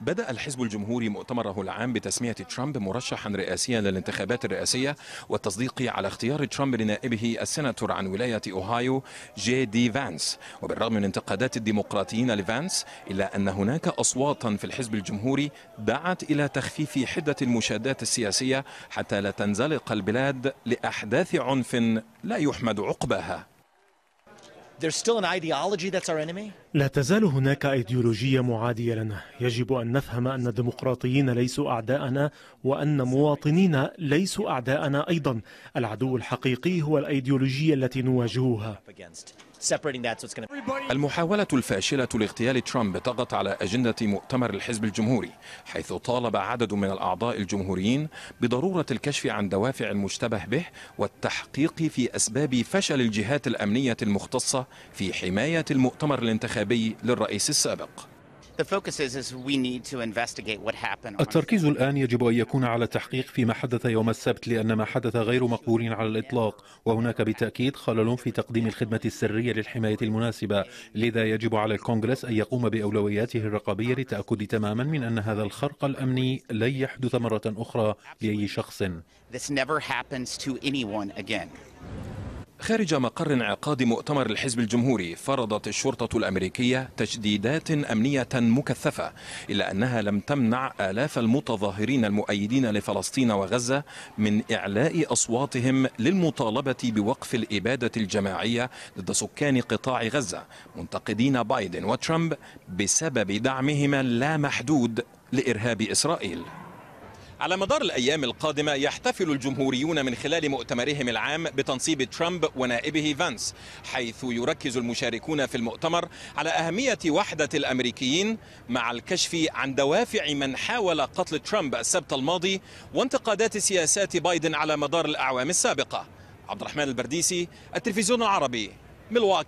بدأ الحزب الجمهوري مؤتمره العام بتسمية ترامب مرشحا رئاسيا للانتخابات الرئاسية والتصديق على اختيار ترامب لنائبه السناتور عن ولاية أوهايو جي دي فانس وبالرغم من انتقادات الديمقراطيين لفانس إلا أن هناك أصواتا في الحزب الجمهوري دعت إلى تخفيف حدة المشادات السياسية حتى لا تنزلق البلاد لأحداث عنف لا يحمد عقباها There's still an ideology that's our enemy. لا تزال هناك ايديولوجيه معاديه لنا يجب ان نفهم ان الديمقراطيين ليسوا اعداءنا وان مواطنينا ليسوا اعداءنا ايضا العدو الحقيقي هو الايديولوجيه التي نواجهها المحاولة الفاشلة لاغتيال ترامب طغت على أجندة مؤتمر الحزب الجمهوري حيث طالب عدد من الأعضاء الجمهوريين بضرورة الكشف عن دوافع المشتبه به والتحقيق في أسباب فشل الجهات الأمنية المختصة في حماية المؤتمر الانتخابي الإرهابي للرئيس السابق التركيز الآن يجب أن يكون على التحقيق فيما حدث يوم السبت لأن ما حدث غير مقبول على الإطلاق وهناك بالتأكيد خلل في تقديم الخدمة السرية للحماية المناسبة لذا يجب على الكونغرس أن يقوم بأولوياته الرقابية للتأكد تماما من أن هذا الخرق الأمني لن يحدث مرة أخرى لأي شخص خارج مقر انعقاد مؤتمر الحزب الجمهوري فرضت الشرطة الأمريكية تشديدات أمنية مكثفة إلا أنها لم تمنع آلاف المتظاهرين المؤيدين لفلسطين وغزة من إعلاء أصواتهم للمطالبة بوقف الإبادة الجماعية ضد سكان قطاع غزة منتقدين بايدن وترامب بسبب دعمهما اللامحدود لإرهاب إسرائيل على مدار الأيام القادمة يحتفل الجمهوريون من خلال مؤتمرهم العام بتنصيب ترامب ونائبه فانس حيث يركز المشاركون في المؤتمر على أهمية وحدة الأمريكيين مع الكشف عن دوافع من حاول قتل ترامب السبت الماضي وانتقادات سياسات بايدن على مدار الأعوام السابقة عبد الرحمن البرديسي التلفزيون العربي ملواكي